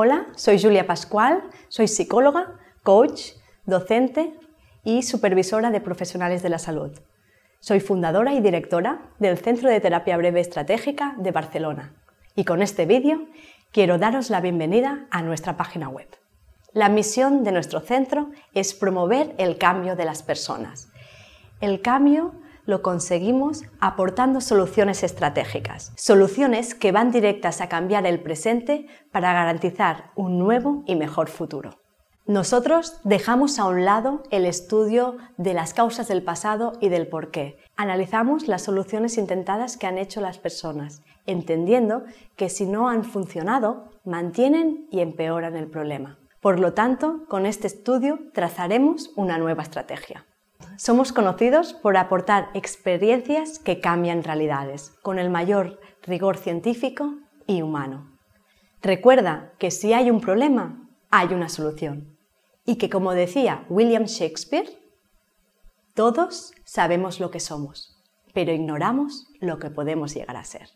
Hola, soy Julia Pascual, soy psicóloga, coach, docente y supervisora de profesionales de la salud. Soy fundadora y directora del Centro de Terapia Breve Estratégica de Barcelona. Y con este vídeo quiero daros la bienvenida a nuestra página web. La misión de nuestro centro es promover el cambio de las personas. El cambio lo conseguimos aportando soluciones estratégicas, soluciones que van directas a cambiar el presente para garantizar un nuevo y mejor futuro. Nosotros dejamos a un lado el estudio de las causas del pasado y del porqué. Analizamos las soluciones intentadas que han hecho las personas, entendiendo que si no han funcionado, mantienen y empeoran el problema. Por lo tanto, con este estudio trazaremos una nueva estrategia. Somos conocidos por aportar experiencias que cambian realidades, con el mayor rigor científico y humano. Recuerda que si hay un problema, hay una solución. Y que como decía William Shakespeare, todos sabemos lo que somos, pero ignoramos lo que podemos llegar a ser.